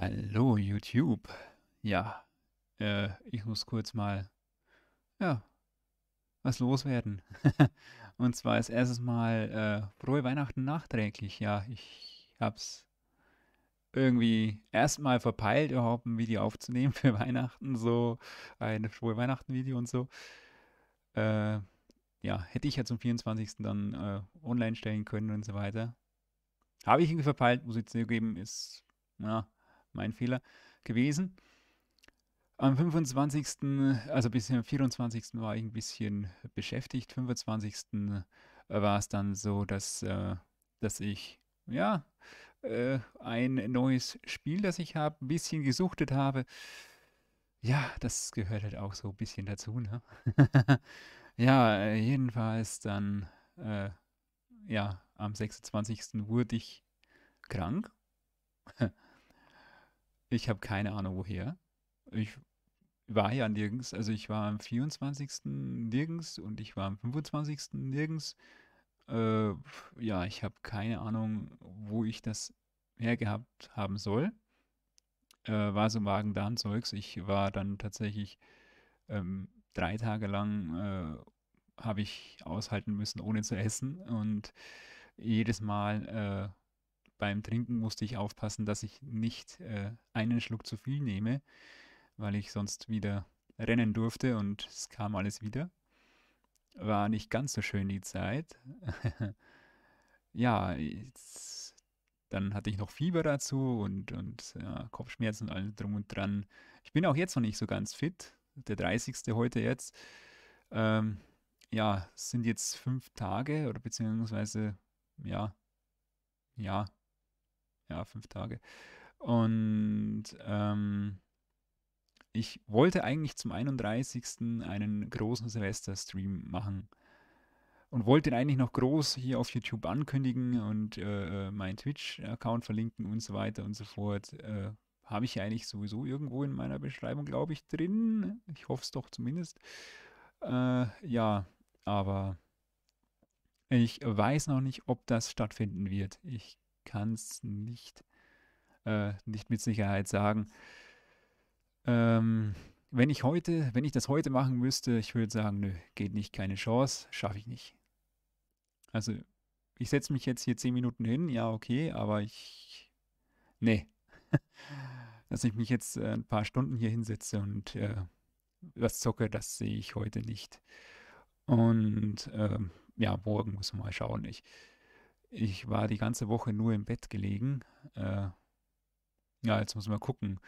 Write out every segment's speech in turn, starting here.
Hallo YouTube. Ja, äh, ich muss kurz mal, ja, was loswerden. Und zwar als erstes mal äh, frohe Weihnachten nachträglich. Ja, ich hab's irgendwie erstmal verpeilt, überhaupt ein Video aufzunehmen für Weihnachten, so ein frohe Weihnachten-Video und so. Äh, ja, hätte ich ja zum 24. dann äh, online stellen können und so weiter. Habe ich irgendwie verpeilt, muss ich zugeben, ist, ja, mein Fehler gewesen. Am 25., also bis zum 24. war ich ein bisschen beschäftigt. 25. Äh, war es dann so, dass, äh, dass ich, ja, äh, ein neues Spiel, das ich habe, ein bisschen gesuchtet habe. Ja, das gehört halt auch so ein bisschen dazu, ne? ja, jedenfalls dann, äh, ja, am 26. wurde ich krank. Ich habe keine Ahnung, woher. Ich war ja nirgends. Also ich war am 24. nirgends und ich war am 25. nirgends. Äh, ja, ich habe keine Ahnung, wo ich das hergehabt haben soll. Äh, war so Magen-Darm-Zeugs. Ich war dann tatsächlich ähm, drei Tage lang, äh, habe ich aushalten müssen, ohne zu essen. Und jedes Mal äh, beim Trinken musste ich aufpassen, dass ich nicht äh, einen Schluck zu viel nehme, weil ich sonst wieder rennen durfte und es kam alles wieder. War nicht ganz so schön die Zeit. ja, jetzt, dann hatte ich noch Fieber dazu und, und ja, Kopfschmerzen und alles drum und dran. Ich bin auch jetzt noch nicht so ganz fit. Der 30. heute jetzt. Ähm, ja, sind jetzt fünf Tage oder beziehungsweise, ja, ja, ja, fünf Tage. Und ähm, ich wollte eigentlich zum 31. einen großen Silvester-Stream machen und wollte ihn eigentlich noch groß hier auf YouTube ankündigen und äh, äh meinen Twitch-Account verlinken und so weiter und so fort. Äh, Habe ich eigentlich sowieso irgendwo in meiner Beschreibung, glaube ich, drin. Ich hoffe es doch zumindest. Äh, ja, aber ich weiß noch nicht, ob das stattfinden wird. Ich kann es nicht, äh, nicht mit Sicherheit sagen. Ähm, wenn ich heute, wenn ich das heute machen müsste, ich würde sagen, nö, geht nicht, keine Chance, schaffe ich nicht. Also ich setze mich jetzt hier zehn Minuten hin, ja, okay, aber ich, nee, dass ich mich jetzt äh, ein paar Stunden hier hinsetze und äh, das zocke, das sehe ich heute nicht. Und ähm, ja, morgen muss man mal schauen. Ich, ich war die ganze Woche nur im Bett gelegen. Äh, ja, jetzt muss man gucken.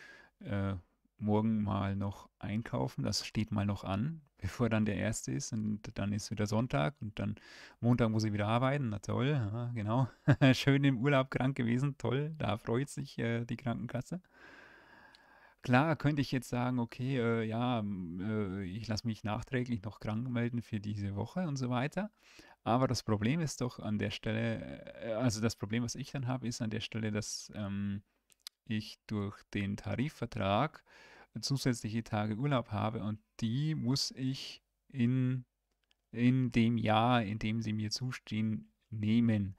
Äh, morgen mal noch einkaufen, das steht mal noch an, bevor dann der erste ist und dann ist wieder Sonntag und dann Montag muss ich wieder arbeiten, na toll, ja, genau, schön im Urlaub krank gewesen, toll, da freut sich äh, die Krankenkasse. Klar könnte ich jetzt sagen, okay, äh, ja, äh, ich lasse mich nachträglich noch krank melden für diese Woche und so weiter. Aber das Problem ist doch an der Stelle, äh, also das Problem, was ich dann habe, ist an der Stelle, dass ähm, ich durch den Tarifvertrag zusätzliche Tage Urlaub habe und die muss ich in, in dem Jahr, in dem sie mir zustehen, nehmen.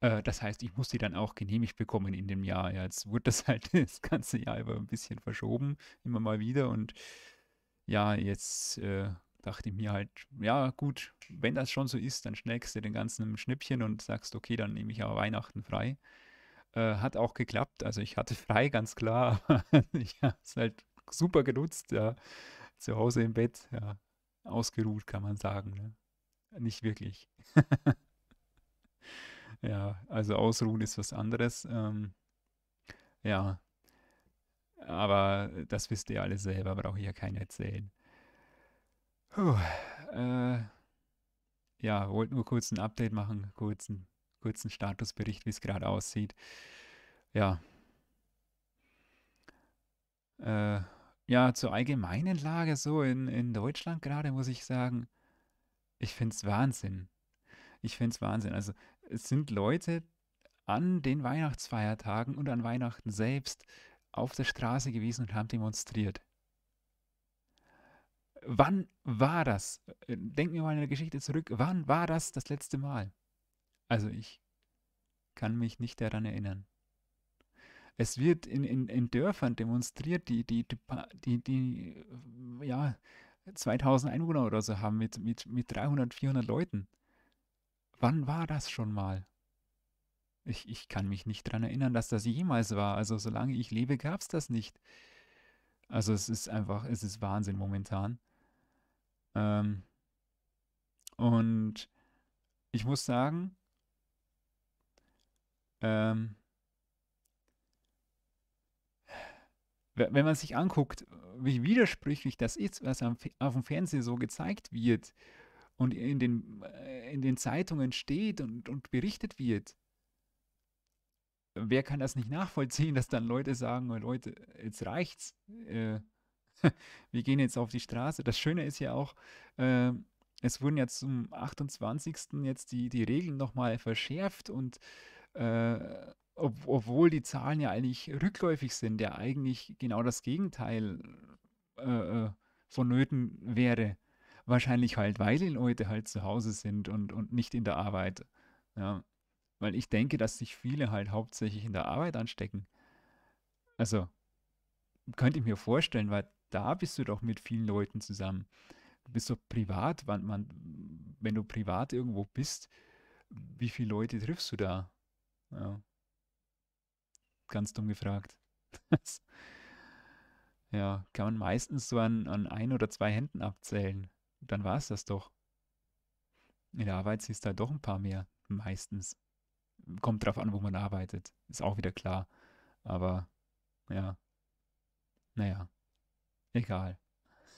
Äh, das heißt, ich muss die dann auch genehmigt bekommen in dem Jahr. Ja, jetzt wurde das halt das ganze Jahr über ein bisschen verschoben, immer mal wieder. Und ja, jetzt äh, dachte ich mir halt, ja gut, wenn das schon so ist, dann schnäckst du den ganzen Schnippchen und sagst, okay, dann nehme ich auch Weihnachten frei. Äh, hat auch geklappt. Also ich hatte frei, ganz klar. ich habe es halt super genutzt, ja. Zu Hause im Bett, ja. Ausgeruht, kann man sagen. Ne? Nicht wirklich. ja, also ausruhen ist was anderes. Ähm, ja, aber das wisst ihr alle selber, brauche ich ja keinen erzählen. Puh, äh, ja, wollte nur kurz ein Update machen, kurzen, kurzen Statusbericht, wie es gerade aussieht. Ja. Äh, ja, zur allgemeinen Lage so in, in Deutschland gerade, muss ich sagen, ich finde es Wahnsinn. Ich finde es Wahnsinn. Also es sind Leute an den Weihnachtsfeiertagen und an Weihnachten selbst auf der Straße gewesen und haben demonstriert. Wann war das? Äh, Denken wir mal in der Geschichte zurück. Wann war das das letzte Mal? Also ich kann mich nicht daran erinnern. Es wird in, in, in Dörfern demonstriert, die, die, die, die, äh, ja, 2000 Einwohner oder so haben mit, mit, mit 300, 400 Leuten. Wann war das schon mal? Ich, ich kann mich nicht daran erinnern, dass das jemals war. Also solange ich lebe, gab es das nicht. Also es ist einfach, es ist Wahnsinn momentan. Ähm, und ich muss sagen, ähm, wenn man sich anguckt, wie widersprüchlich das ist, was auf dem Fernsehen so gezeigt wird und in den, äh, in den Zeitungen steht und, und berichtet wird, wer kann das nicht nachvollziehen, dass dann Leute sagen, oh, Leute, jetzt reicht's, äh, wir gehen jetzt auf die Straße. Das Schöne ist ja auch, äh, es wurden ja zum 28. jetzt die, die Regeln nochmal verschärft und äh, ob, obwohl die Zahlen ja eigentlich rückläufig sind, ja eigentlich genau das Gegenteil äh, äh vonnöten wäre. Wahrscheinlich halt, weil die Leute halt zu Hause sind und, und nicht in der Arbeit. Ja. Weil ich denke, dass sich viele halt hauptsächlich in der Arbeit anstecken. Also, könnte ich mir vorstellen, weil da bist du doch mit vielen Leuten zusammen. Du bist doch privat, wann man, wenn du privat irgendwo bist, wie viele Leute triffst du da? Ja. Ganz dumm gefragt. ja, kann man meistens so an, an ein oder zwei Händen abzählen dann war es das doch. In der Arbeit siehst du halt doch ein paar mehr, meistens. Kommt drauf an, wo man arbeitet. Ist auch wieder klar. Aber ja. Naja. Egal.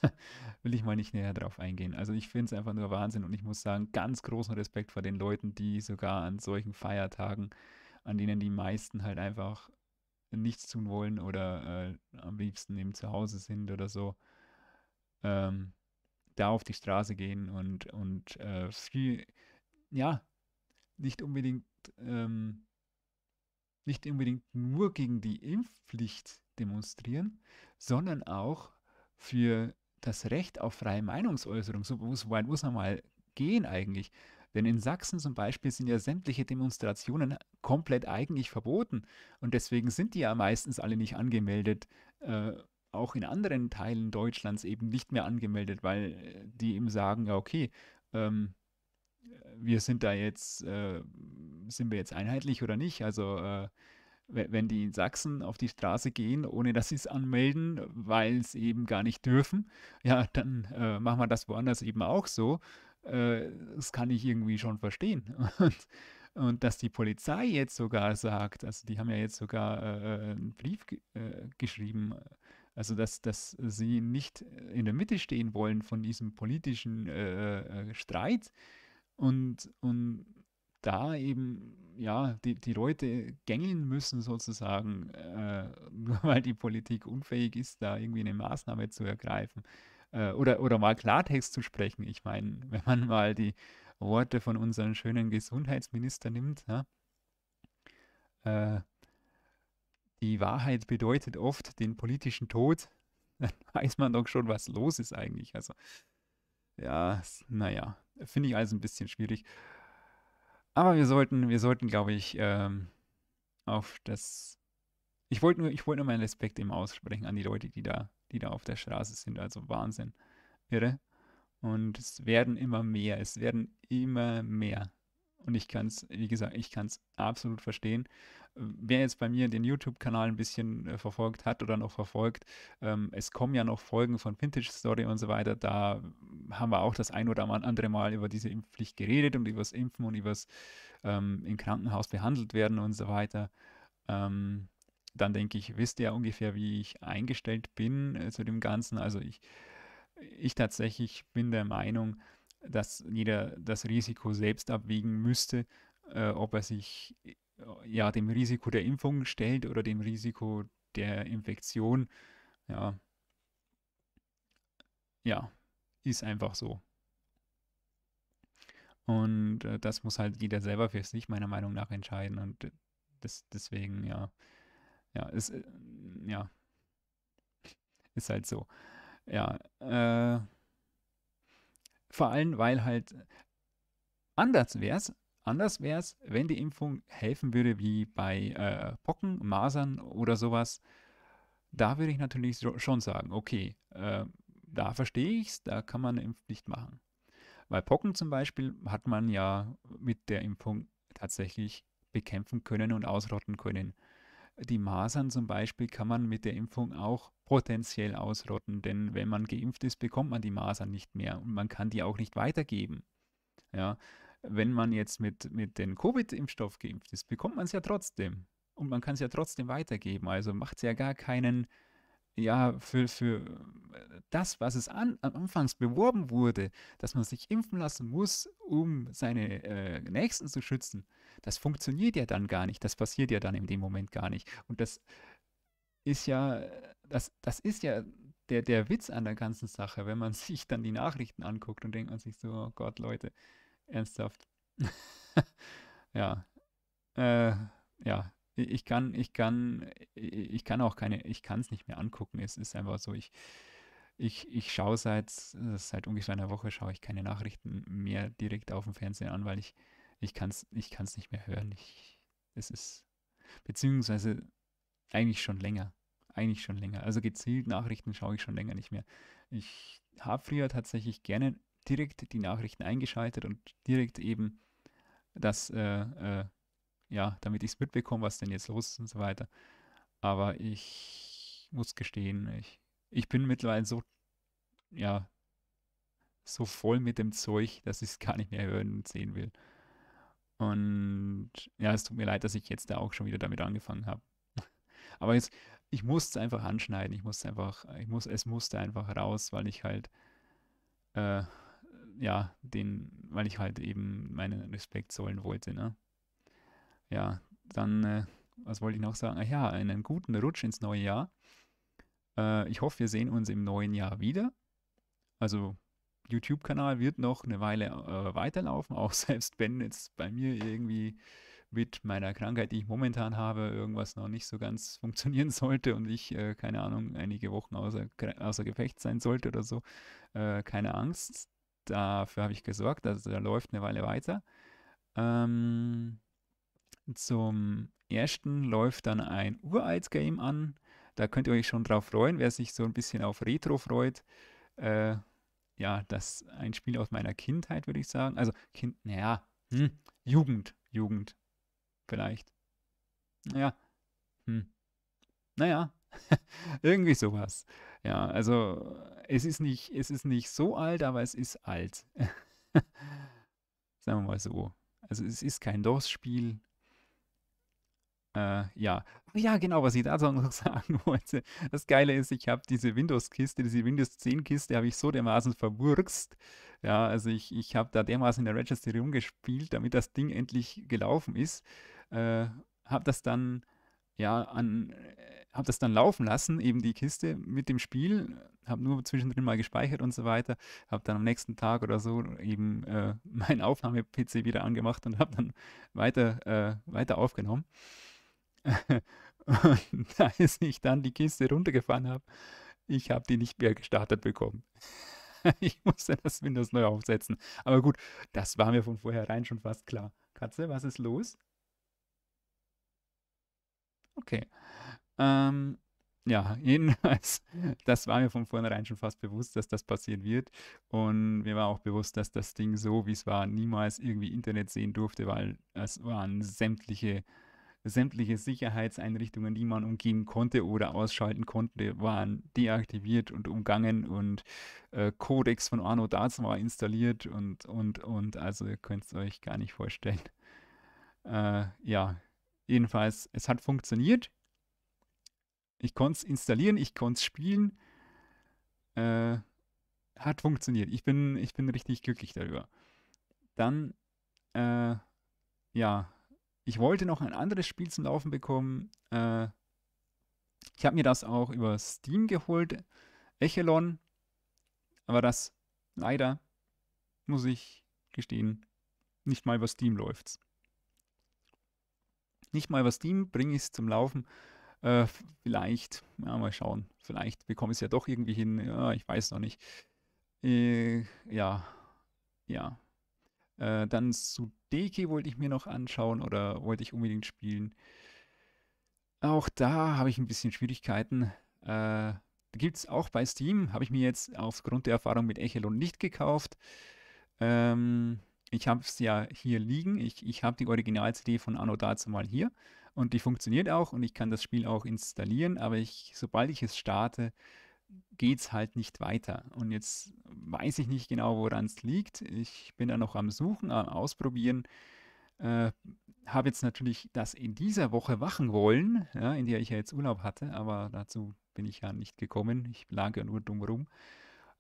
Will ich mal nicht näher drauf eingehen. Also ich finde es einfach nur Wahnsinn und ich muss sagen, ganz großen Respekt vor den Leuten, die sogar an solchen Feiertagen, an denen die meisten halt einfach nichts tun wollen oder äh, am liebsten eben zu Hause sind oder so, ähm, da auf die Straße gehen und, und äh, viel, ja, nicht unbedingt, ähm, nicht unbedingt nur gegen die Impfpflicht demonstrieren, sondern auch für das Recht auf freie Meinungsäußerung. So weit muss man mal gehen eigentlich. Denn in Sachsen zum Beispiel sind ja sämtliche Demonstrationen komplett eigentlich verboten. Und deswegen sind die ja meistens alle nicht angemeldet. Äh, auch in anderen Teilen Deutschlands eben nicht mehr angemeldet, weil äh, die eben sagen, ja, okay, ähm, äh, wir sind da jetzt, äh, sind wir jetzt einheitlich oder nicht? Also äh, wenn die in Sachsen auf die Straße gehen, ohne dass sie es anmelden, weil es eben gar nicht dürfen, ja, dann äh, machen wir das woanders eben auch so. Äh, das kann ich irgendwie schon verstehen. Und, und dass die Polizei jetzt sogar sagt, also die haben ja jetzt sogar einen Brief geschrieben, also, dass, dass sie nicht äh, in der Mitte stehen wollen von diesem politischen äh, äh, äh, Streit und, und da eben, ja, die, die Leute gängeln müssen sozusagen, äh, nur weil die Politik unfähig ist, da irgendwie eine Maßnahme zu ergreifen äh, oder, oder mal Klartext zu sprechen. Ich meine, wenn man mal die Worte von unserem schönen Gesundheitsminister nimmt, ja, die Wahrheit bedeutet oft den politischen Tod, dann weiß man doch schon, was los ist eigentlich. Also, ja, naja, finde ich alles ein bisschen schwierig. Aber wir sollten, wir sollten, glaube ich, ähm, auf das. Ich wollte nur, ich nur meinen Respekt eben aussprechen an die Leute, die da, die da auf der Straße sind. Also Wahnsinn. Irre. Und es werden immer mehr. Es werden immer mehr. Und ich kann es, wie gesagt, ich kann es absolut verstehen. Wer jetzt bei mir den YouTube-Kanal ein bisschen äh, verfolgt hat oder noch verfolgt, ähm, es kommen ja noch Folgen von Vintage Story und so weiter. Da haben wir auch das ein oder andere Mal über diese Impfpflicht geredet und über das Impfen und über das ähm, im Krankenhaus behandelt werden und so weiter. Ähm, dann denke ich, wisst ihr ungefähr, wie ich eingestellt bin äh, zu dem Ganzen. Also ich, ich tatsächlich bin der Meinung, dass jeder das Risiko selbst abwägen müsste, äh, ob er sich äh, ja dem Risiko der Impfung stellt oder dem Risiko der Infektion. Ja, ja, ist einfach so. Und äh, das muss halt jeder selber für sich meiner Meinung nach entscheiden. Und äh, das, deswegen, ja, ja, ist, äh, ja, ist halt so. Ja, äh, vor allem, weil halt äh, anders wäre es, anders wäre wenn die Impfung helfen würde, wie bei äh, Pocken, Masern oder sowas. Da würde ich natürlich schon sagen, okay, äh, da verstehe ich es, da kann man eine Impfpflicht machen. Weil Pocken zum Beispiel hat man ja mit der Impfung tatsächlich bekämpfen können und ausrotten können die Masern zum Beispiel kann man mit der Impfung auch potenziell ausrotten, denn wenn man geimpft ist, bekommt man die Masern nicht mehr und man kann die auch nicht weitergeben. Ja, wenn man jetzt mit, mit dem Covid-Impfstoff geimpft ist, bekommt man es ja trotzdem und man kann es ja trotzdem weitergeben. Also macht es ja gar keinen ja, für, für äh, das, was es an, anfangs beworben wurde, dass man sich impfen lassen muss, um seine äh, Nächsten zu schützen, das funktioniert ja dann gar nicht. Das passiert ja dann in dem Moment gar nicht. Und das ist ja, das, das ist ja der, der Witz an der ganzen Sache, wenn man sich dann die Nachrichten anguckt und denkt man sich so, oh Gott, Leute, ernsthaft. ja. Äh, ja, ich kann, ich kann, ich kann auch keine, ich kann es nicht mehr angucken. Es ist einfach so, ich, ich, ich schaue seit, äh, seit ungefähr einer Woche schaue ich keine Nachrichten mehr direkt auf dem Fernsehen an, weil ich, ich kann es ich kann's nicht mehr hören. Ich, es ist, beziehungsweise eigentlich schon länger. Eigentlich schon länger. Also gezielt Nachrichten schaue ich schon länger nicht mehr. Ich habe früher tatsächlich gerne direkt die Nachrichten eingeschaltet und direkt eben das äh, äh, ja, damit ich es mitbekomme, was denn jetzt los ist und so weiter. Aber ich muss gestehen, ich, ich bin mittlerweile so, ja, so voll mit dem Zeug, dass ich es gar nicht mehr hören und sehen will. Und ja, es tut mir leid, dass ich jetzt da auch schon wieder damit angefangen habe. Aber jetzt, ich musste es einfach anschneiden, ich musste einfach, ich muss, es musste einfach raus, weil ich halt, äh, ja, den, weil ich halt eben meinen Respekt zollen wollte, ne? ja, dann, äh, was wollte ich noch sagen? Ach ja, einen guten Rutsch ins neue Jahr. Äh, ich hoffe, wir sehen uns im neuen Jahr wieder. Also, YouTube-Kanal wird noch eine Weile äh, weiterlaufen, auch selbst wenn jetzt bei mir irgendwie mit meiner Krankheit, die ich momentan habe, irgendwas noch nicht so ganz funktionieren sollte und ich, äh, keine Ahnung, einige Wochen außer, außer Gefecht sein sollte oder so. Äh, keine Angst, dafür habe ich gesorgt, also da läuft eine Weile weiter. Ähm, zum ersten läuft dann ein uraltes Game an. Da könnt ihr euch schon drauf freuen, wer sich so ein bisschen auf Retro freut. Äh, ja, das ist ein Spiel aus meiner Kindheit, würde ich sagen. Also, Kind, naja, hm, Jugend, Jugend, vielleicht. Naja, hm, naja, irgendwie sowas. Ja, also, es ist, nicht, es ist nicht so alt, aber es ist alt. sagen wir mal so. Also, es ist kein DOS-Spiel, äh, ja. Ja, genau, was ich dazu noch sagen wollte. Das Geile ist, ich habe diese Windows-Kiste, diese Windows 10-Kiste, habe ich so dermaßen verwurkst. Ja, also ich, ich habe da dermaßen in der Register rumgespielt, damit das Ding endlich gelaufen ist. Äh, habe das dann, ja, an, äh, habe das dann laufen lassen, eben die Kiste mit dem Spiel, habe nur zwischendrin mal gespeichert und so weiter, habe dann am nächsten Tag oder so eben äh, meinen Aufnahme-PC wieder angemacht und habe dann weiter, äh, weiter aufgenommen. Und als ich dann die Kiste runtergefahren habe, ich habe die nicht mehr gestartet bekommen. Ich musste das Windows neu aufsetzen. Aber gut, das war mir von vornherein schon fast klar. Katze, was ist los? Okay. Ähm, ja, jedenfalls, das war mir von vornherein schon fast bewusst, dass das passieren wird. Und mir war auch bewusst, dass das Ding so, wie es war, niemals irgendwie Internet sehen durfte, weil es waren sämtliche sämtliche Sicherheitseinrichtungen, die man umgehen konnte oder ausschalten konnte, waren deaktiviert und umgangen und äh, Codex von Arno Daz war installiert und, und, und, also ihr könnt es euch gar nicht vorstellen. Äh, ja, jedenfalls, es hat funktioniert. Ich konnte es installieren, ich konnte es spielen. Äh, hat funktioniert. Ich bin, ich bin richtig glücklich darüber. Dann, äh, ja, ich wollte noch ein anderes Spiel zum Laufen bekommen. Äh, ich habe mir das auch über Steam geholt. Echelon. Aber das leider, muss ich gestehen, nicht mal über Steam läuft's. Nicht mal über Steam bringe ich es zum Laufen. Äh, vielleicht, ja, mal schauen. Vielleicht bekomme ich es ja doch irgendwie hin. Ja, ich weiß noch nicht. Äh, ja, ja. Äh, dann Sudeki wollte ich mir noch anschauen oder wollte ich unbedingt spielen. Auch da habe ich ein bisschen Schwierigkeiten. Äh, Gibt es auch bei Steam, habe ich mir jetzt aufgrund der Erfahrung mit Echelon nicht gekauft. Ähm, ich habe es ja hier liegen. Ich, ich habe die Original-CD von Anno dazu mal hier und die funktioniert auch und ich kann das Spiel auch installieren, aber ich, sobald ich es starte, geht es halt nicht weiter. Und jetzt weiß ich nicht genau, woran es liegt. Ich bin da noch am Suchen, am Ausprobieren. Äh, habe jetzt natürlich das in dieser Woche wachen wollen, ja, in der ich ja jetzt Urlaub hatte, aber dazu bin ich ja nicht gekommen. Ich lag ja nur dumm rum.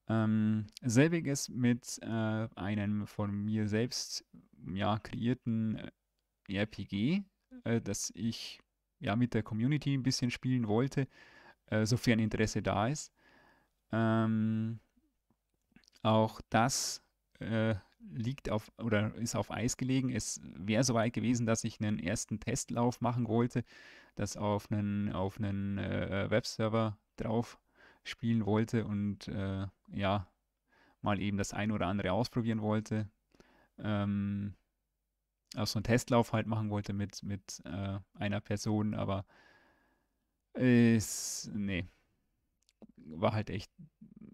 Ähm, selbiges mit äh, einem von mir selbst ja, kreierten äh, RPG, äh, das ich ja mit der Community ein bisschen spielen wollte, äh, sofern Interesse da ist. Ähm, auch das äh, liegt auf oder ist auf Eis gelegen. Es wäre soweit gewesen, dass ich einen ersten Testlauf machen wollte, das auf einen, auf einen äh, Webserver drauf spielen wollte und äh, ja, mal eben das ein oder andere ausprobieren wollte. Ähm, auch so einen Testlauf halt machen wollte mit, mit äh, einer Person, aber ist, nee, war halt echt,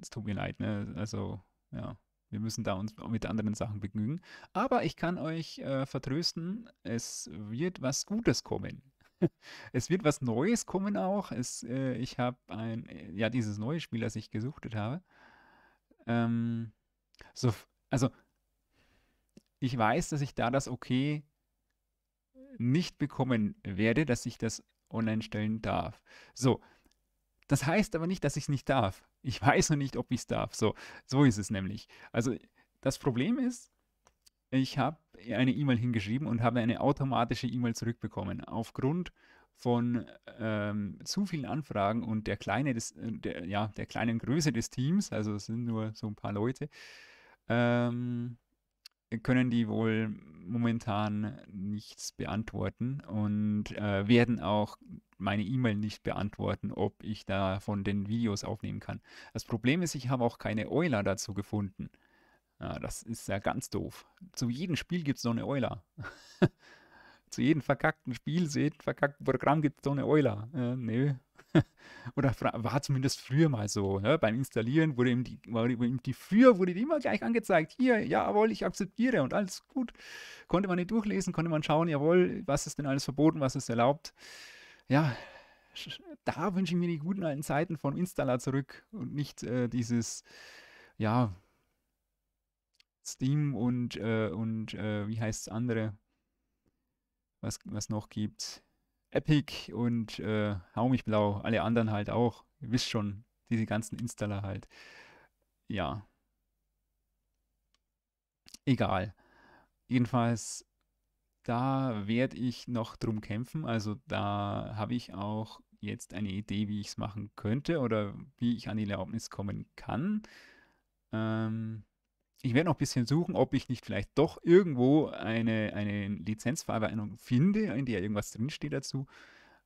es tut mir leid, ne? Also, ja. Wir müssen da uns mit anderen Sachen begnügen. Aber ich kann euch äh, vertrösten, es wird was Gutes kommen. es wird was Neues kommen auch. Es, äh, ich habe ein, äh, ja, dieses neue Spiel, das ich gesuchtet habe. Ähm, so, also, ich weiß, dass ich da das Okay nicht bekommen werde, dass ich das online stellen darf. So, das heißt aber nicht, dass ich es nicht darf. Ich weiß noch nicht, ob ich es darf. So, so ist es nämlich. Also das Problem ist, ich habe eine E-Mail hingeschrieben und habe eine automatische E-Mail zurückbekommen. Aufgrund von ähm, zu vielen Anfragen und der, kleine des, äh, der, ja, der kleinen Größe des Teams, also es sind nur so ein paar Leute, ähm, können die wohl momentan nichts beantworten und äh, werden auch meine E-Mail nicht beantworten, ob ich da von den Videos aufnehmen kann. Das Problem ist, ich habe auch keine Euler dazu gefunden. Ja, das ist ja ganz doof. Zu jedem Spiel gibt es noch eine Euler. zu jedem verkackten Spiel, zu jedem verkackten Programm gibt es noch eine Euler. Äh, nö. Oder war zumindest früher mal so. Ne? Beim Installieren wurde ihm die, war ihm die früher wurde die immer gleich angezeigt. Hier, jawohl, ich akzeptiere und alles gut. Konnte man nicht durchlesen, konnte man schauen, jawohl, was ist denn alles verboten, was ist erlaubt ja, da wünsche ich mir die guten alten Zeiten von Installer zurück und nicht äh, dieses, ja, Steam und, äh, und äh, wie heißt es andere, was, was noch gibt. Epic und äh, Hau mich blau, alle anderen halt auch. Ihr wisst schon, diese ganzen Installer halt. Ja. Egal. Jedenfalls da werde ich noch drum kämpfen. Also da habe ich auch jetzt eine Idee, wie ich es machen könnte oder wie ich an die Erlaubnis kommen kann. Ähm, ich werde noch ein bisschen suchen, ob ich nicht vielleicht doch irgendwo eine, eine Lizenzverarbeitung finde, in der irgendwas drinsteht dazu.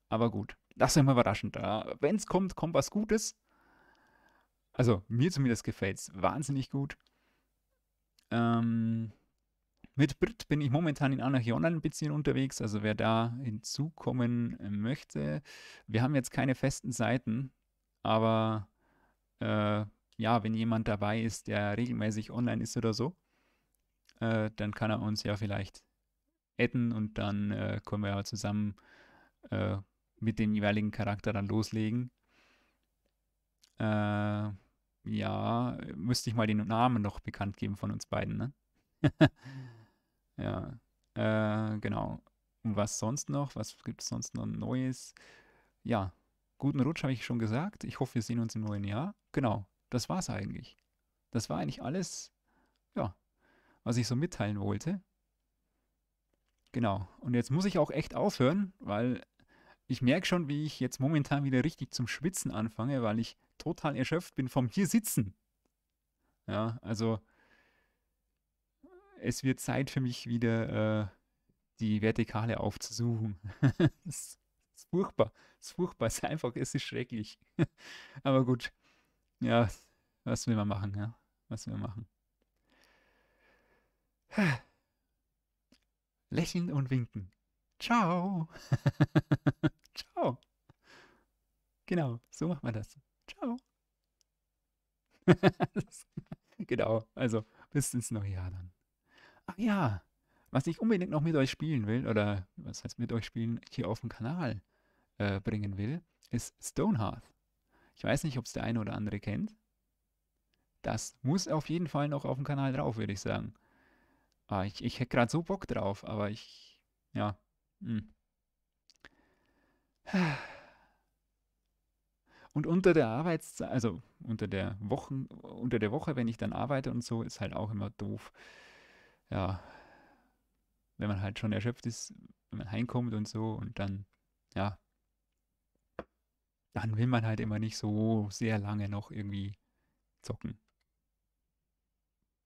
Aber gut, das ist immer überraschend. Wenn es kommt, kommt was Gutes. Also mir zumindest gefällt es wahnsinnig gut. Ähm, mit Brit bin ich momentan in Anarchie online ein bisschen unterwegs, also wer da hinzukommen äh, möchte. Wir haben jetzt keine festen Seiten, aber äh, ja, wenn jemand dabei ist, der regelmäßig online ist oder so, äh, dann kann er uns ja vielleicht adden und dann äh, können wir ja zusammen äh, mit dem jeweiligen Charakter dann loslegen. Äh, ja, müsste ich mal den Namen noch bekannt geben von uns beiden, ne? Ja, äh, genau. Und was sonst noch? Was gibt es sonst noch Neues? Ja, guten Rutsch habe ich schon gesagt. Ich hoffe, wir sehen uns im neuen Jahr. Genau, das war es eigentlich. Das war eigentlich alles, ja, was ich so mitteilen wollte. Genau. Und jetzt muss ich auch echt aufhören, weil ich merke schon, wie ich jetzt momentan wieder richtig zum Schwitzen anfange, weil ich total erschöpft bin vom hier sitzen. Ja, also es wird Zeit für mich wieder äh, die Vertikale aufzusuchen. es ist furchtbar, es ist furchtbar, es ist einfach, es ist schrecklich. Aber gut, ja, was will man machen, ja? Was will man machen? Lächeln und winken. Ciao. Ciao. Genau, so macht man das. Ciao. genau, also bis ins neue Jahr dann. Ach ja, was ich unbedingt noch mit euch spielen will, oder was heißt mit euch spielen, hier auf dem Kanal äh, bringen will, ist Stonehearth. Ich weiß nicht, ob es der eine oder andere kennt. Das muss auf jeden Fall noch auf dem Kanal drauf, würde ich sagen. Ah, ich, ich hätte gerade so Bock drauf, aber ich. Ja. Hm. Und unter der Arbeitszeit, also unter der Wochen, unter der Woche, wenn ich dann arbeite und so, ist halt auch immer doof ja, wenn man halt schon erschöpft ist, wenn man heimkommt und so und dann, ja, dann will man halt immer nicht so sehr lange noch irgendwie zocken.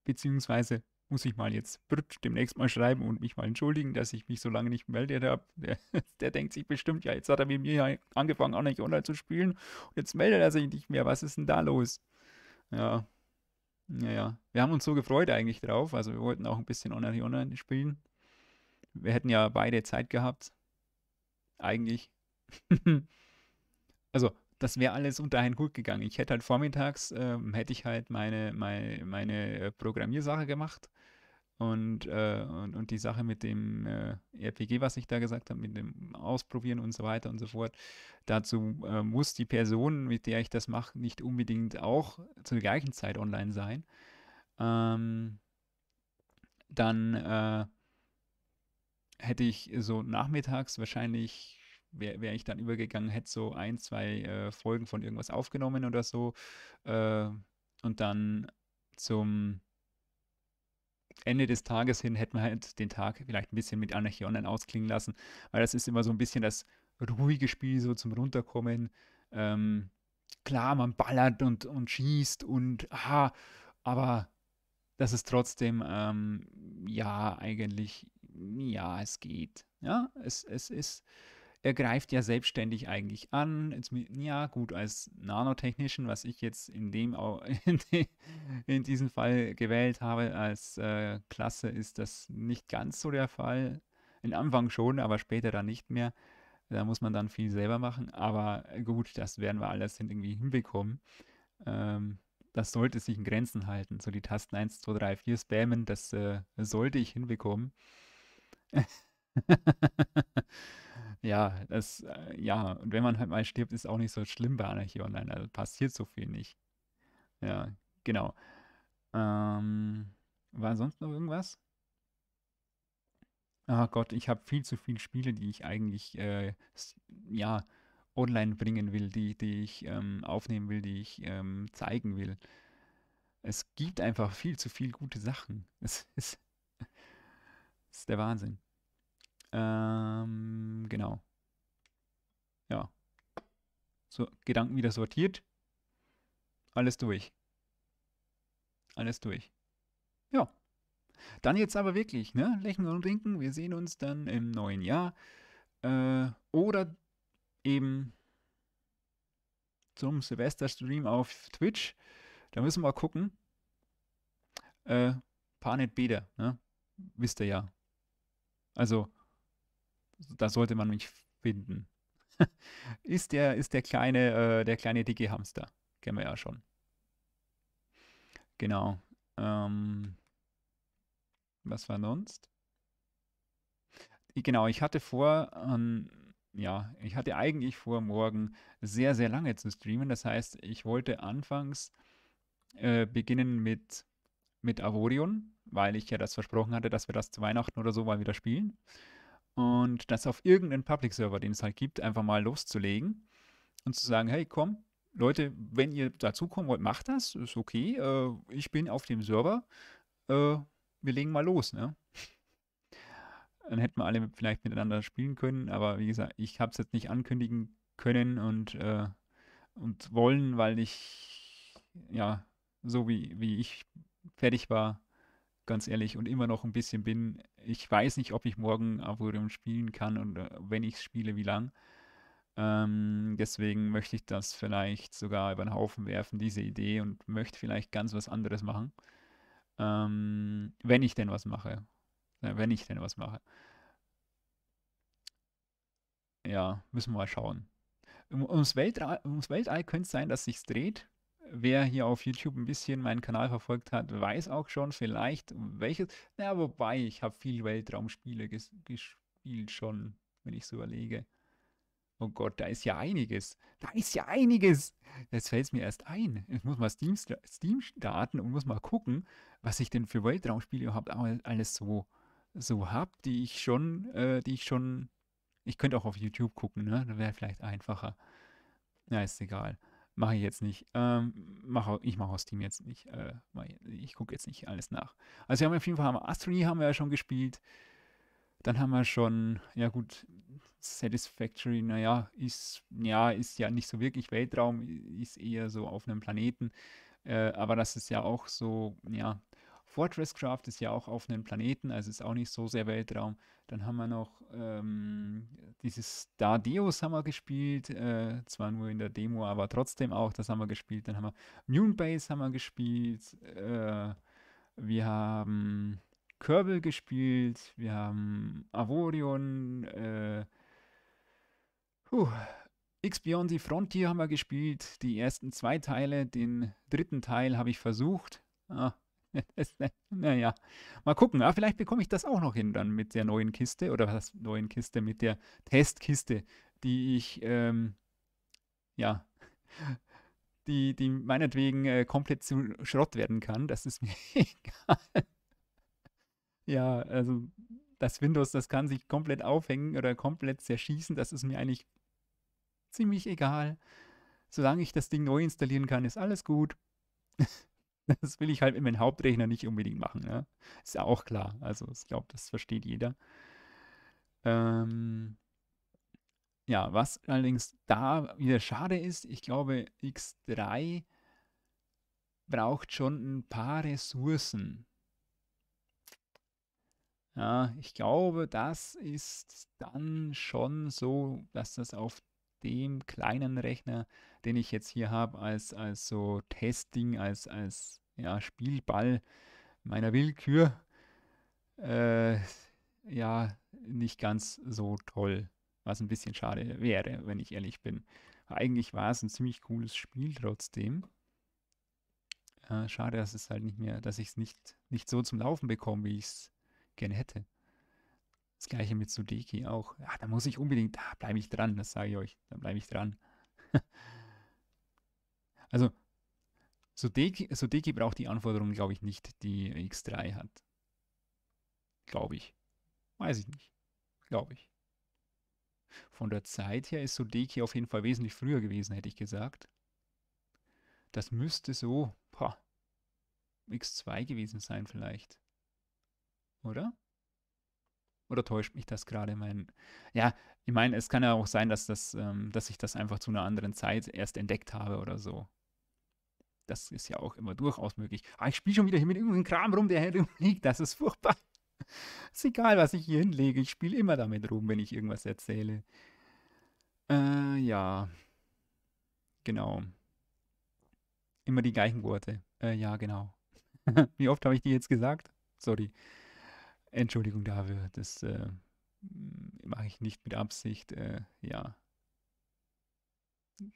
Beziehungsweise muss ich mal jetzt demnächst mal schreiben und mich mal entschuldigen, dass ich mich so lange nicht gemeldet habe. Der, der, denkt sich bestimmt, ja, jetzt hat er mit mir ja angefangen, auch nicht online zu spielen und jetzt meldet er sich nicht mehr. Was ist denn da los? Ja, ja, ja. Wir haben uns so gefreut eigentlich drauf. Also wir wollten auch ein bisschen Online Online spielen. Wir hätten ja beide Zeit gehabt. Eigentlich. also, das wäre alles unter einen gut gegangen. Ich hätte halt vormittags, ähm, hätte ich halt meine, meine, meine äh, Programmiersache gemacht und, äh, und, und, die Sache mit dem äh, RPG, was ich da gesagt habe, mit dem Ausprobieren und so weiter und so fort, dazu äh, muss die Person, mit der ich das mache, nicht unbedingt auch zur gleichen Zeit online sein. Ähm, dann äh, hätte ich so nachmittags wahrscheinlich, wäre wär ich dann übergegangen, hätte so ein, zwei äh, Folgen von irgendwas aufgenommen oder so. Äh, und dann zum Ende des Tages hin hätten wir halt den Tag vielleicht ein bisschen mit Anarchionen ausklingen lassen, weil das ist immer so ein bisschen das ruhige Spiel so zum Runterkommen. Ähm, klar, man ballert und, und schießt und aha, aber das ist trotzdem, ähm, ja, eigentlich, ja, es geht. Ja, es, es ist er greift ja selbstständig eigentlich an. Jetzt, ja, gut, als Nanotechnischen, was ich jetzt in dem in, de, in diesem Fall gewählt habe als äh, Klasse, ist das nicht ganz so der Fall. In Anfang schon, aber später dann nicht mehr. Da muss man dann viel selber machen. Aber äh, gut, das werden wir alles irgendwie hinbekommen. Ähm, das sollte sich in Grenzen halten. So die Tasten 1, 2, 3, 4 spammen, das äh, sollte ich hinbekommen. Ja, das, äh, ja, und wenn man halt mal stirbt, ist auch nicht so schlimm bei Anarchie Online. Also passiert so viel nicht. Ja, genau. Ähm, war sonst noch irgendwas? Ach Gott, ich habe viel zu viele Spiele, die ich eigentlich, äh, ja, online bringen will, die, die ich ähm, aufnehmen will, die ich ähm, zeigen will. Es gibt einfach viel zu viele gute Sachen. Es ist, es ist der Wahnsinn. Ähm, genau. Ja. So, Gedanken wieder sortiert. Alles durch. Alles durch. Ja. Dann jetzt aber wirklich, ne? Lächeln und winken. Wir sehen uns dann im neuen Jahr. Äh, oder eben zum Silvester-Stream auf Twitch. Da müssen wir mal gucken. Äh, Panet Beder, ne? Wisst ihr ja. Also, da sollte man mich finden. ist der, ist der kleine, äh, der kleine dicke Hamster. Kennen wir ja schon. Genau. Ähm, was war sonst? Genau, ich hatte vor, ähm, ja, ich hatte eigentlich vor, morgen sehr, sehr lange zu streamen. Das heißt, ich wollte anfangs äh, beginnen mit, mit Avorion, weil ich ja das versprochen hatte, dass wir das zu Weihnachten oder so mal wieder spielen und das auf irgendeinen Public-Server, den es halt gibt, einfach mal loszulegen und zu sagen, hey, komm, Leute, wenn ihr dazukommen wollt, macht das, ist okay. Äh, ich bin auf dem Server, äh, wir legen mal los, ne? Dann hätten wir alle vielleicht miteinander spielen können, aber wie gesagt, ich habe es jetzt nicht ankündigen können und, äh, und wollen, weil ich, ja, so wie, wie ich fertig war, ganz ehrlich, und immer noch ein bisschen bin. Ich weiß nicht, ob ich morgen Avorion spielen kann und äh, wenn ich spiele, wie lang. Ähm, deswegen möchte ich das vielleicht sogar über den Haufen werfen, diese Idee, und möchte vielleicht ganz was anderes machen. Ähm, wenn ich denn was mache. Ja, wenn ich denn was mache. Ja, müssen wir mal schauen. Um, ums, Weltra ums Weltall könnte es sein, dass sich's dreht wer hier auf YouTube ein bisschen meinen Kanal verfolgt hat, weiß auch schon vielleicht welches. Na, naja, wobei, ich habe viel Weltraumspiele ges gespielt schon, wenn ich so überlege. Oh Gott, da ist ja einiges. Da ist ja einiges. Jetzt fällt es mir erst ein. Ich muss mal Steam, Steam starten und muss mal gucken, was ich denn für Weltraumspiele überhaupt alles so, so habe, die ich schon, äh, die ich schon. Ich könnte auch auf YouTube gucken, ne? Da wäre vielleicht einfacher. Na, ja, ist egal mache ich jetzt nicht. Ähm, mach, ich mache aus Team jetzt nicht. Äh, ich, ich gucke jetzt nicht alles nach. Also wir haben auf jeden Fall haben haben wir ja schon gespielt. Dann haben wir schon, ja gut, Satisfactory, naja, ist ja, ist ja nicht so wirklich Weltraum, ist eher so auf einem Planeten. Äh, aber das ist ja auch so, ja, Fortresscraft ist ja auch auf einem Planeten, also ist auch nicht so sehr Weltraum. Dann haben wir noch ähm, dieses Da Deus haben wir gespielt, äh, zwar nur in der Demo, aber trotzdem auch, das haben wir gespielt. Dann haben wir Munebase haben wir gespielt, äh, wir haben Körbel gespielt, wir haben Avorion, äh, puh, X Beyond the Frontier haben wir gespielt, die ersten zwei Teile, den dritten Teil habe ich versucht. Ah, naja, mal gucken. Ja, vielleicht bekomme ich das auch noch hin dann mit der neuen Kiste oder was neuen Kiste, mit der Testkiste, die ich, ähm, ja, die, die meinetwegen äh, komplett zu Schrott werden kann. Das ist mir egal. ja, also das Windows, das kann sich komplett aufhängen oder komplett zerschießen. Das ist mir eigentlich ziemlich egal. Solange ich das Ding neu installieren kann, ist alles gut. Das will ich halt mit meinem Hauptrechner nicht unbedingt machen. Ne? Ist ja auch klar. Also ich glaube, das versteht jeder. Ähm, ja, was allerdings da wieder schade ist, ich glaube, X3 braucht schon ein paar Ressourcen. Ja, ich glaube, das ist dann schon so, dass das auf dem kleinen Rechner, den ich jetzt hier habe, als, als so Testing, als, als ja, Spielball meiner Willkür, äh, ja, nicht ganz so toll. Was ein bisschen schade wäre, wenn ich ehrlich bin. Eigentlich war es ein ziemlich cooles Spiel trotzdem. Äh, schade, dass es halt nicht mehr, dass ich es nicht, nicht so zum Laufen bekomme, wie ich es gerne hätte. Das gleiche mit Sudeki auch. Ja, da muss ich unbedingt, da bleibe ich dran, das sage ich euch. Da bleibe ich dran. also, Sudeki, Sudeki braucht die Anforderungen, glaube ich, nicht, die X3 hat. Glaube ich. Weiß ich nicht. Glaube ich. Von der Zeit her ist Sudeki auf jeden Fall wesentlich früher gewesen, hätte ich gesagt. Das müsste so, boah, X2 gewesen sein vielleicht. Oder? Oder täuscht mich das gerade? Mein, ja, ich meine, es kann ja auch sein, dass, das, ähm, dass ich das einfach zu einer anderen Zeit erst entdeckt habe oder so. Das ist ja auch immer durchaus möglich. Ah, ich spiele schon wieder hier mit irgendeinem Kram rum, der hier herumliegt. Das ist furchtbar. Ist egal, was ich hier hinlege. Ich spiele immer damit rum, wenn ich irgendwas erzähle. Äh, ja. Genau. Immer die gleichen Worte. Äh, ja, genau. Wie oft habe ich die jetzt gesagt? Sorry. Entschuldigung dafür, das äh, mache ich nicht mit Absicht. Äh, ja.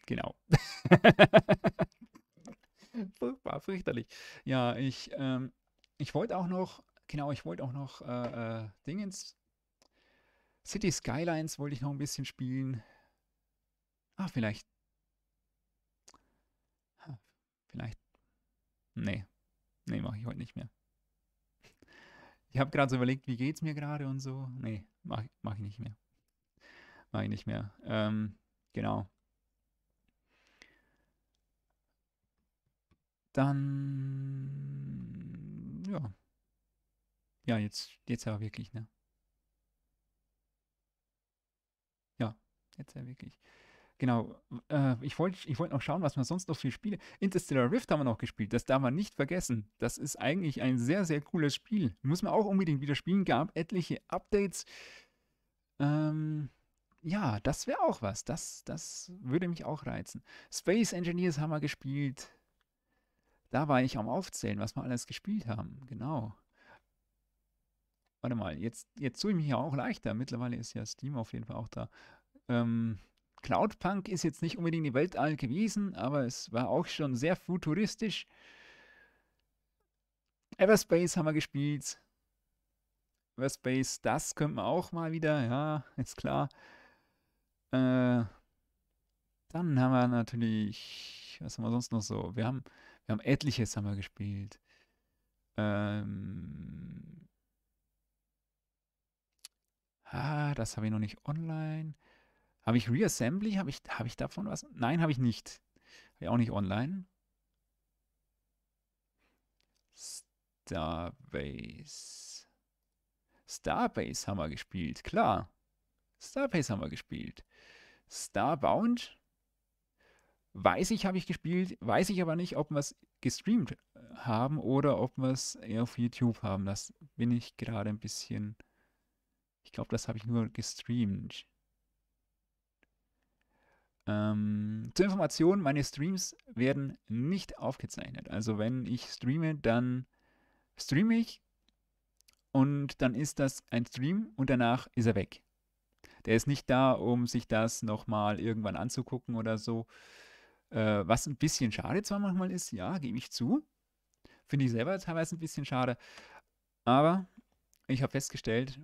Genau. Furchtbar, fürchterlich. Ja, ich, ähm, ich wollte auch noch, genau, ich wollte auch noch äh, äh Dingens. City Skylines wollte ich noch ein bisschen spielen. Ah, vielleicht. Vielleicht. Nee. Nee, mache ich heute nicht mehr ich habe gerade so überlegt, wie geht es mir gerade und so. Nee, mache mach ich nicht mehr. Mache ich nicht mehr. Ähm, genau. Dann, ja. Ja, jetzt, jetzt aber wirklich, ne? Ja, jetzt ja wirklich. Genau. Äh, ich wollte ich wollt noch schauen, was man sonst noch für Spiele. Interstellar Rift haben wir noch gespielt. Das darf man nicht vergessen. Das ist eigentlich ein sehr, sehr cooles Spiel. Muss man auch unbedingt wieder spielen. Gab etliche Updates. Ähm, ja, das wäre auch was. Das, das würde mich auch reizen. Space Engineers haben wir gespielt. Da war ich am Aufzählen, was wir alles gespielt haben. Genau. Warte mal, jetzt, jetzt tue ich mich ja auch leichter. Mittlerweile ist ja Steam auf jeden Fall auch da. Ähm, Cloudpunk ist jetzt nicht unbedingt die Weltall gewesen, aber es war auch schon sehr futuristisch. Everspace haben wir gespielt. Everspace, das könnten wir auch mal wieder, ja, ist klar. Äh, dann haben wir natürlich, was haben wir sonst noch so? Wir haben, wir haben etliches haben wir gespielt. Ähm, ah, das habe ich noch nicht online. Habe ich Reassembly? Habe ich, hab ich davon was? Nein, habe ich nicht. Habe ich auch nicht online. Starbase. Starbase haben wir gespielt, klar. Starbase haben wir gespielt. Starbound. Weiß ich, habe ich gespielt. Weiß ich aber nicht, ob wir es gestreamt äh, haben oder ob wir es eher auf YouTube haben. Das bin ich gerade ein bisschen. Ich glaube, das habe ich nur gestreamt. Ähm, zur Information, meine Streams werden nicht aufgezeichnet. Also wenn ich streame, dann streame ich und dann ist das ein Stream und danach ist er weg. Der ist nicht da, um sich das nochmal irgendwann anzugucken oder so. Äh, was ein bisschen schade zwar manchmal ist, ja, gebe ich zu. Finde ich selber teilweise ein bisschen schade. Aber ich habe festgestellt,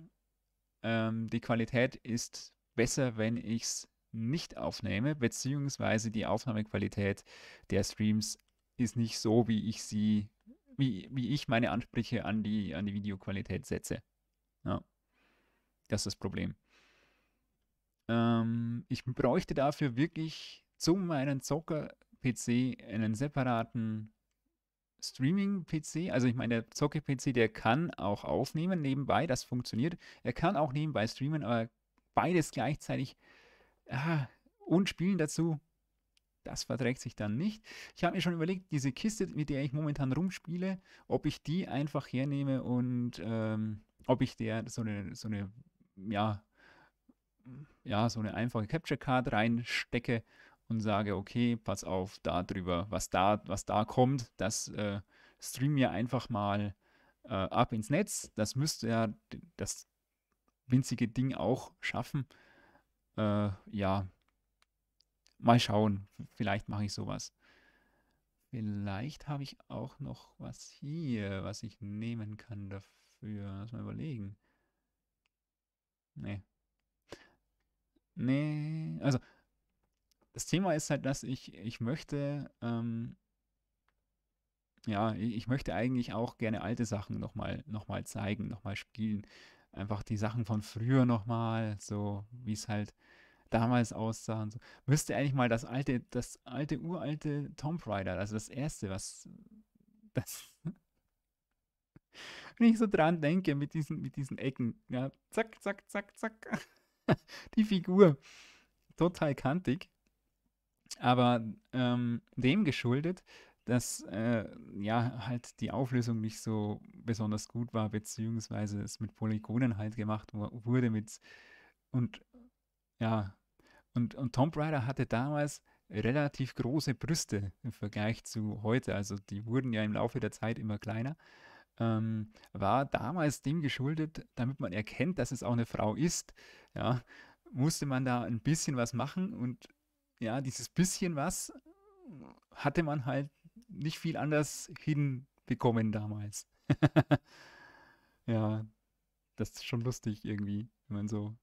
ähm, die Qualität ist besser, wenn ich es nicht aufnehme, beziehungsweise die Aufnahmequalität der Streams ist nicht so, wie ich sie, wie, wie ich meine Ansprüche an die, an die Videoqualität setze. Ja. Das ist das Problem. Ähm, ich bräuchte dafür wirklich zu meinem Zocker-PC einen separaten Streaming-PC. Also ich meine, der Zocker-PC, der kann auch aufnehmen nebenbei, das funktioniert. Er kann auch nebenbei streamen, aber beides gleichzeitig Ah, und Spielen dazu, das verträgt sich dann nicht. Ich habe mir schon überlegt, diese Kiste, mit der ich momentan rumspiele, ob ich die einfach hernehme und ähm, ob ich der so eine, so eine, ja, ja, so eine einfache Capture Card reinstecke und sage, okay, pass auf, da drüber, was da, was da kommt, das äh, stream mir einfach mal äh, ab ins Netz. Das müsste ja das winzige Ding auch schaffen äh, ja, mal schauen. Vielleicht mache ich sowas. Vielleicht habe ich auch noch was hier, was ich nehmen kann dafür. Lass mal überlegen. Nee. Nee. Also, das Thema ist halt, dass ich, ich möchte, ähm, ja, ich möchte eigentlich auch gerne alte Sachen nochmal noch mal zeigen, nochmal spielen. Einfach die Sachen von früher nochmal, so wie es halt damals aussah und so. Müsste eigentlich mal das alte, das alte, uralte Tomb Raider, also das erste, was das. Wenn ich so dran denke mit diesen, mit diesen Ecken, ja, zack, zack, zack, zack. Die Figur. Total kantig. Aber ähm, dem geschuldet, dass äh, ja halt die Auflösung nicht so besonders gut war, beziehungsweise es mit Polygonen halt gemacht wurde mit und ja, und, und Tomb Raider hatte damals relativ große Brüste im Vergleich zu heute. Also die wurden ja im Laufe der Zeit immer kleiner. Ähm, war damals dem geschuldet, damit man erkennt, dass es auch eine Frau ist. Ja, musste man da ein bisschen was machen und ja, dieses bisschen was hatte man halt nicht viel anders hinbekommen damals. ja, das ist schon lustig irgendwie, wenn man so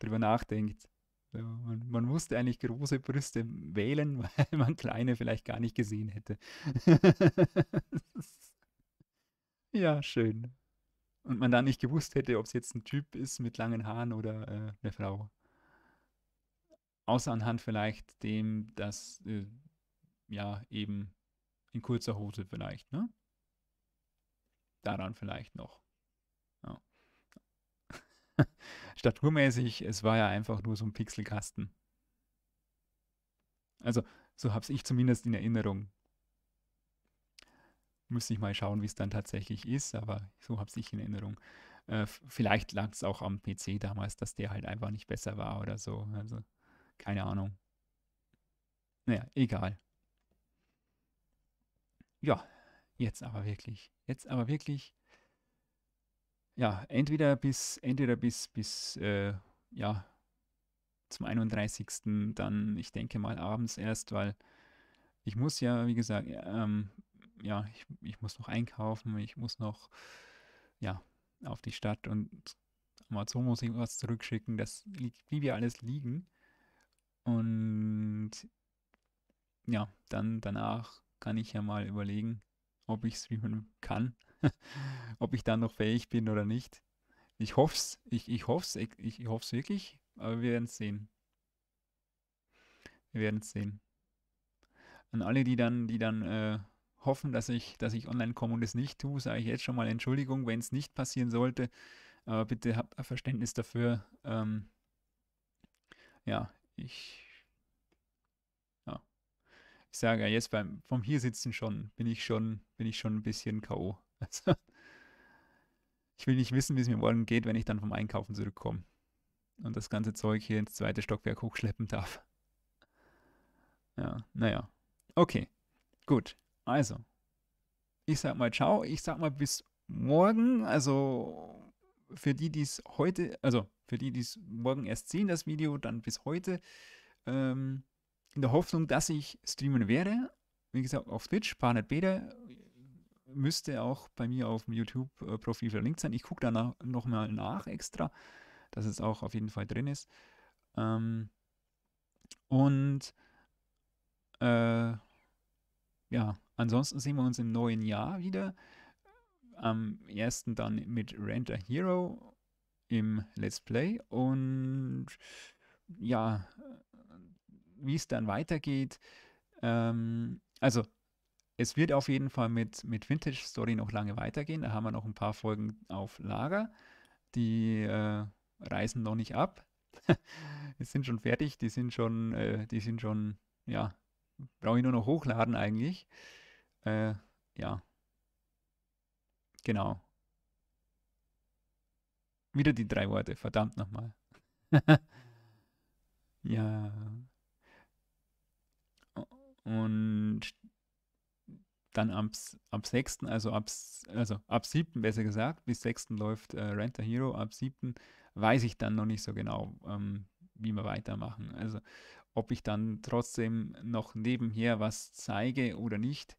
drüber nachdenkt man, man, musste eigentlich große Brüste wählen, weil man kleine vielleicht gar nicht gesehen hätte. ja, schön. Und man dann nicht gewusst hätte, ob es jetzt ein Typ ist mit langen Haaren oder äh, eine Frau. Außer anhand vielleicht dem, dass, äh, ja, eben in kurzer Hose vielleicht, ne? Daran vielleicht noch. Staturmäßig, es war ja einfach nur so ein Pixelkasten. Also, so habe ich zumindest in Erinnerung. Müsste ich mal schauen, wie es dann tatsächlich ist, aber so habe ich in Erinnerung. Äh, vielleicht lag es auch am PC damals, dass der halt einfach nicht besser war oder so. Also, keine Ahnung. Naja, egal. Ja, jetzt aber wirklich. Jetzt aber wirklich ja, entweder bis, entweder bis, bis äh, ja, zum 31. dann, ich denke mal, abends erst, weil ich muss ja, wie gesagt, ähm, ja, ich, ich muss noch einkaufen, ich muss noch, ja, auf die Stadt und Amazon muss ich was zurückschicken, das liegt, wie wir alles liegen. Und ja, dann danach kann ich ja mal überlegen, ob ich streamen kann. ob ich dann noch fähig bin oder nicht. Ich hoffe es, ich, ich hoffe es, ich, ich wirklich, aber wir werden es sehen. Wir werden es sehen. An alle, die dann, die dann äh, hoffen, dass ich, dass ich online komme und es nicht tue, sage ich jetzt schon mal Entschuldigung, wenn es nicht passieren sollte. Aber bitte habt ein Verständnis dafür. Ähm, ja, ich. Ja. Ich sage ja jetzt beim vom hier sitzen schon bin ich schon bin ich schon ein bisschen K.O. Also, ich will nicht wissen, wie es mir morgen geht, wenn ich dann vom Einkaufen zurückkomme und das ganze Zeug hier ins zweite Stockwerk hochschleppen darf. Ja, naja. Okay, gut. Also, ich sag mal ciao, ich sag mal bis morgen. Also, für die, die es heute, also für die, die es morgen erst sehen, das Video, dann bis heute. Ähm, in der Hoffnung, dass ich streamen werde. Wie gesagt, auf Twitch, Planet Beta, müsste auch bei mir auf dem YouTube-Profil verlinkt sein. Ich gucke danach nochmal nach extra, dass es auch auf jeden Fall drin ist. Ähm, und äh, ja, ansonsten sehen wir uns im neuen Jahr wieder. Am ersten dann mit Renter Hero im Let's Play. Und ja, wie es dann weitergeht. Ähm, also es wird auf jeden Fall mit, mit Vintage Story noch lange weitergehen. Da haben wir noch ein paar Folgen auf Lager. Die äh, reißen noch nicht ab. die sind schon fertig, die sind schon, äh, die sind schon, ja, brauche ich nur noch hochladen eigentlich. Äh, ja. Genau. Wieder die drei Worte, verdammt nochmal. ja. Und dann ab, am also 6., also ab, also ab 7. besser gesagt, bis 6. läuft äh, Rent a Hero, ab 7. weiß ich dann noch nicht so genau, ähm, wie wir weitermachen. Also ob ich dann trotzdem noch nebenher was zeige oder nicht.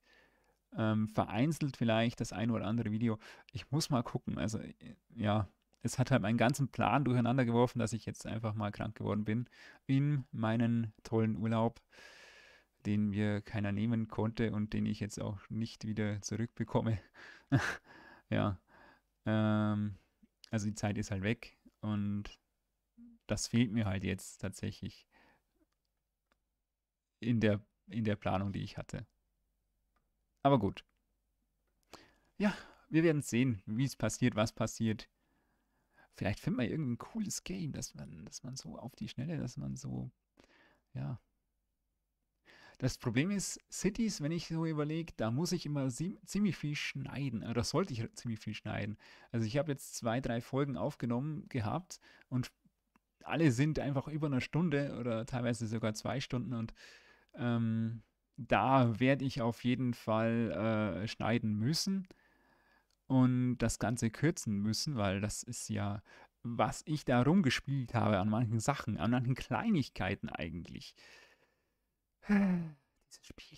Ähm, vereinzelt vielleicht das ein oder andere Video. Ich muss mal gucken. Also äh, ja, es hat halt meinen ganzen Plan durcheinander geworfen, dass ich jetzt einfach mal krank geworden bin in meinen tollen Urlaub den mir keiner nehmen konnte und den ich jetzt auch nicht wieder zurückbekomme. ja. Ähm, also die Zeit ist halt weg und das fehlt mir halt jetzt tatsächlich in der, in der Planung, die ich hatte. Aber gut. Ja, wir werden sehen, wie es passiert, was passiert. Vielleicht findet man irgendein cooles Game, dass man, dass man so auf die Schnelle, dass man so, ja, das Problem ist, Cities, wenn ich so überlege, da muss ich immer ziemlich viel schneiden oder sollte ich ziemlich viel schneiden. Also ich habe jetzt zwei, drei Folgen aufgenommen gehabt und alle sind einfach über eine Stunde oder teilweise sogar zwei Stunden und ähm, da werde ich auf jeden Fall äh, schneiden müssen und das Ganze kürzen müssen, weil das ist ja, was ich da rumgespielt habe an manchen Sachen, an manchen Kleinigkeiten eigentlich. Dieses Spiel.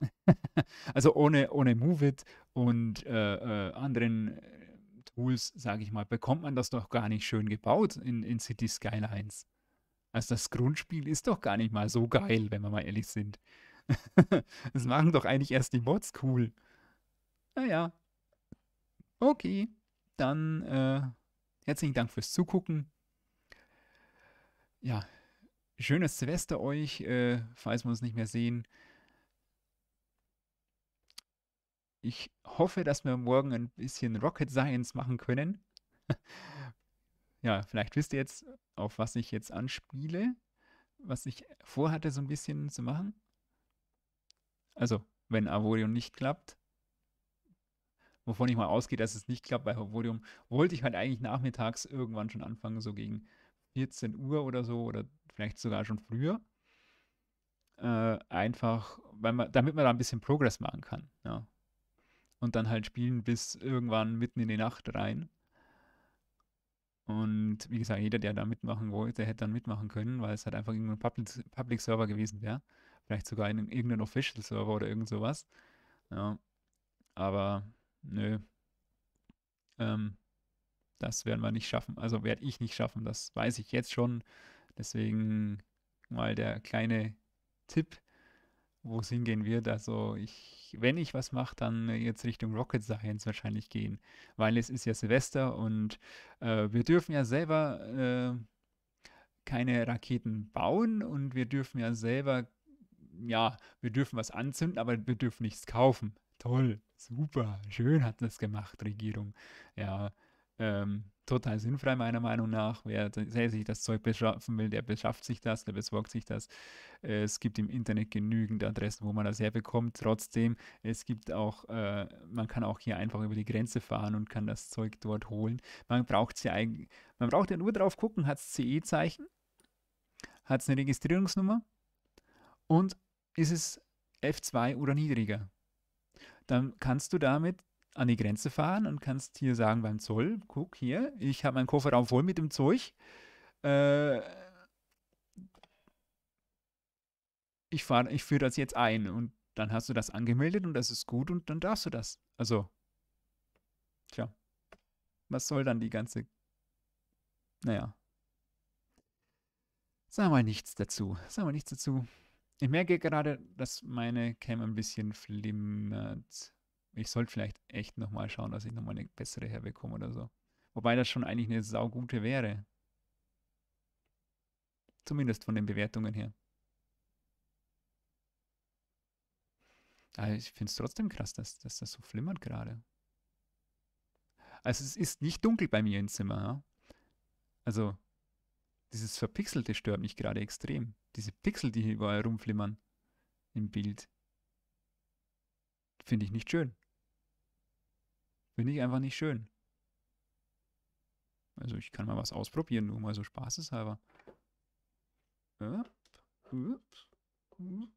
also ohne, ohne MoveIt und äh, äh, anderen äh, Tools, sage ich mal, bekommt man das doch gar nicht schön gebaut in, in City Skylines. Also das Grundspiel ist doch gar nicht mal so geil, wenn wir mal ehrlich sind. das machen doch eigentlich erst die Mods cool. Naja. Okay. Dann äh, herzlichen Dank fürs Zugucken. Ja, Schönes Silvester euch, äh, falls wir uns nicht mehr sehen. Ich hoffe, dass wir morgen ein bisschen Rocket Science machen können. ja, vielleicht wisst ihr jetzt, auf was ich jetzt anspiele, was ich vorhatte, so ein bisschen zu machen. Also, wenn Avorion nicht klappt, wovon ich mal ausgehe, dass es nicht klappt bei Avorion, wollte ich halt eigentlich nachmittags irgendwann schon anfangen, so gegen 14 Uhr oder so oder vielleicht sogar schon früher. Äh, einfach, weil man, damit man da ein bisschen Progress machen kann. Ja. Und dann halt spielen bis irgendwann mitten in die Nacht rein. Und wie gesagt, jeder, der da mitmachen wollte, hätte dann mitmachen können, weil es halt einfach irgendein Public, Public Server gewesen wäre. Vielleicht sogar in irgendein Official Server oder irgend sowas. Ja. Aber nö. Ähm, das werden wir nicht schaffen. Also werde ich nicht schaffen. Das weiß ich jetzt schon. Deswegen mal der kleine Tipp, wo es hingehen wird. Also ich, wenn ich was mache, dann jetzt Richtung Rocket Science wahrscheinlich gehen, weil es ist ja Silvester und äh, wir dürfen ja selber äh, keine Raketen bauen und wir dürfen ja selber, ja, wir dürfen was anzünden, aber wir dürfen nichts kaufen. Toll, super, schön hat das gemacht, Regierung. Ja, ähm, total sinnfrei, meiner Meinung nach. Wer sich das Zeug beschaffen will, der beschafft sich das, der besorgt sich das. Äh, es gibt im Internet genügend Adressen, wo man das herbekommt. Trotzdem, es gibt auch, äh, man kann auch hier einfach über die Grenze fahren und kann das Zeug dort holen. Man braucht ja eigentlich, man braucht ja nur drauf gucken, hat es CE-Zeichen, hat es eine Registrierungsnummer und ist es F2 oder niedriger. Dann kannst du damit an die Grenze fahren und kannst hier sagen beim Zoll, guck hier, ich habe meinen Kofferraum voll mit dem Zeug. Äh, ich, ich führe das jetzt ein und dann hast du das angemeldet und das ist gut und dann darfst du das. Also, tja, was soll dann die ganze... Naja. Sagen wir nichts dazu. Sagen wir nichts dazu. Ich merke gerade, dass meine Cam ein bisschen flimmert ich sollte vielleicht echt nochmal schauen, dass ich nochmal eine bessere herbekomme oder so. Wobei das schon eigentlich eine saugute wäre. Zumindest von den Bewertungen her. Aber ich finde es trotzdem krass, dass, dass das so flimmert gerade. Also es ist nicht dunkel bei mir im Zimmer. Ja? Also dieses Verpixelte stört mich gerade extrem. Diese Pixel, die hier überall rumflimmern im Bild, finde ich nicht schön. Finde ich einfach nicht schön. Also ich kann mal was ausprobieren, nur mal so spaßeshalber. Öp, öp, öp.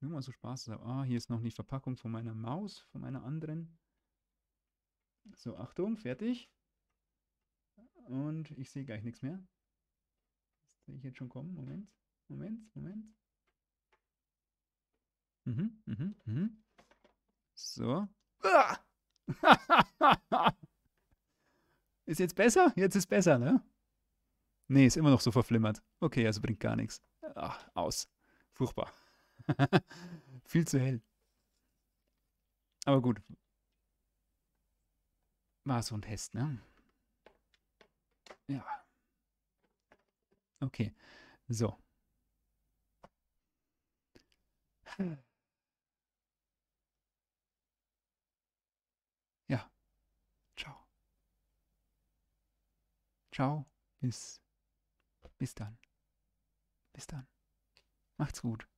Nur mal so spaßeshalber. Ah, hier ist noch die Verpackung von meiner Maus, von meiner anderen. So, Achtung, fertig. Und ich sehe gleich nichts mehr. Das sehe ich jetzt schon kommen. Moment, Moment, Moment. Mhm, mhm, mhm. So. ist jetzt besser? Jetzt ist besser, ne? Nee, ist immer noch so verflimmert. Okay, also bringt gar nichts. Ach, aus. Furchtbar. Viel zu hell. Aber gut. War so ein Test, ne? Ja. Okay. So. Hm. Ciao, bis, bis dann. Bis dann. Macht's gut.